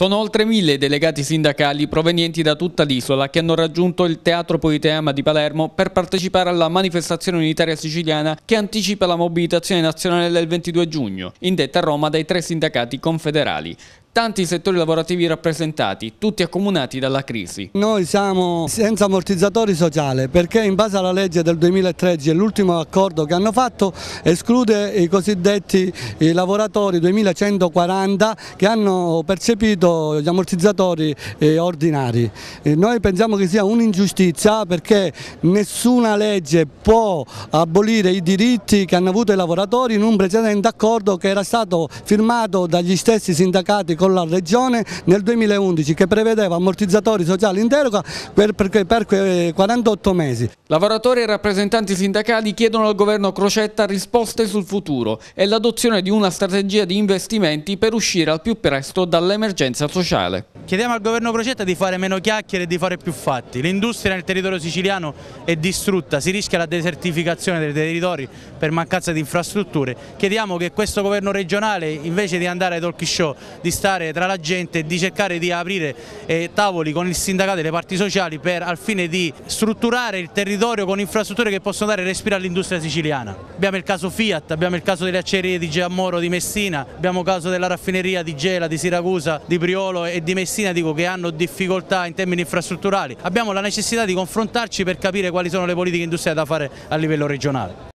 Sono oltre mille i delegati sindacali provenienti da tutta l'isola che hanno raggiunto il Teatro Politeama di Palermo per partecipare alla manifestazione unitaria siciliana che anticipa la mobilitazione nazionale del 22 giugno, indetta a Roma dai tre sindacati confederali tanti settori lavorativi rappresentati, tutti accomunati dalla crisi. Noi siamo senza ammortizzatori sociali perché in base alla legge del 2013 l'ultimo accordo che hanno fatto esclude i cosiddetti i lavoratori 2140 che hanno percepito gli ammortizzatori eh, ordinari. E noi pensiamo che sia un'ingiustizia perché nessuna legge può abolire i diritti che hanno avuto i lavoratori in un precedente accordo che era stato firmato dagli stessi sindacati con la Regione nel 2011 che prevedeva ammortizzatori sociali in deroga per, per, per 48 mesi. Lavoratori e rappresentanti sindacali chiedono al governo Crocetta risposte sul futuro e l'adozione di una strategia di investimenti per uscire al più presto dall'emergenza sociale. Chiediamo al governo Crocetta di fare meno chiacchiere e di fare più fatti. L'industria nel territorio siciliano è distrutta, si rischia la desertificazione dei territori per mancanza di infrastrutture. Chiediamo che questo governo regionale invece di andare ai talk show, di stare parlamentare tra la gente e di cercare di aprire eh, tavoli con il sindacato e le parti sociali per, al fine di strutturare il territorio con infrastrutture che possono dare respiro all'industria siciliana. Abbiamo il caso Fiat, abbiamo il caso delle acciaierie di Giammoro di Messina, abbiamo il caso della raffineria di Gela, di Siracusa, di Priolo e di Messina dico, che hanno difficoltà in termini infrastrutturali. Abbiamo la necessità di confrontarci per capire quali sono le politiche industriali da fare a livello regionale.